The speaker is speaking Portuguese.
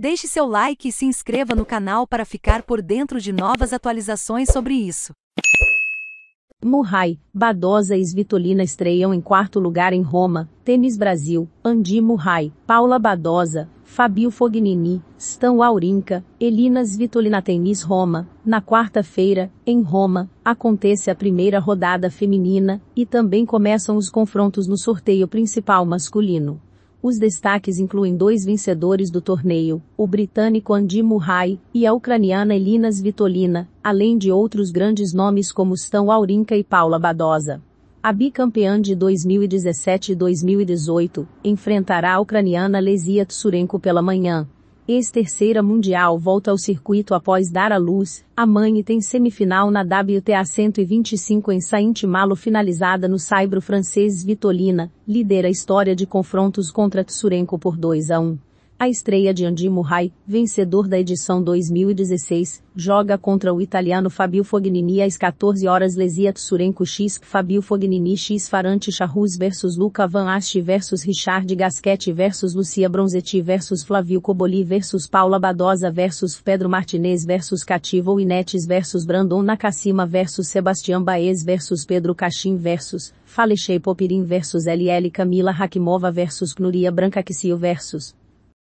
Deixe seu like e se inscreva no canal para ficar por dentro de novas atualizações sobre isso. Murray, Badosa e Svitolina estreiam em quarto lugar em Roma, Tênis Brasil, Andi Murray, Paula Badosa, Fabio Fognini, Stan Aurinca, Elina Svitolina Tênis Roma. Na quarta-feira, em Roma, acontece a primeira rodada feminina, e também começam os confrontos no sorteio principal masculino. Os destaques incluem dois vencedores do torneio, o britânico Andy Murray e a ucraniana Elina Svitolina, além de outros grandes nomes como Stan Aurinka e Paula Badosa. A bicampeã de 2017 e 2018 enfrentará a ucraniana Lesia Tsurenko pela manhã, Ex-terceira mundial volta ao circuito após dar à luz, a mãe tem semifinal na WTA 125 em Saint-Malo finalizada no saibro francês Vitolina, lidera a história de confrontos contra Tsurenko por 2 a 1. A estreia de Andy Murray, vencedor da edição 2016, joga contra o italiano Fabio Fognini às 14 horas Lesia Tsurenko x Fabio Fognini x Farante Charruz vs Luca Van Asti vs Richard Gasquet vs Lucia Bronzetti vs Flavio Coboli vs Paula Badosa vs Pedro Martinez vs Cativo Inetes vs Brandon Nakashima vs Sebastião Baez vs Pedro Cachim vs Falechei Popirin vs LL Camila Hakimova vs Knuria Branca Kissio vs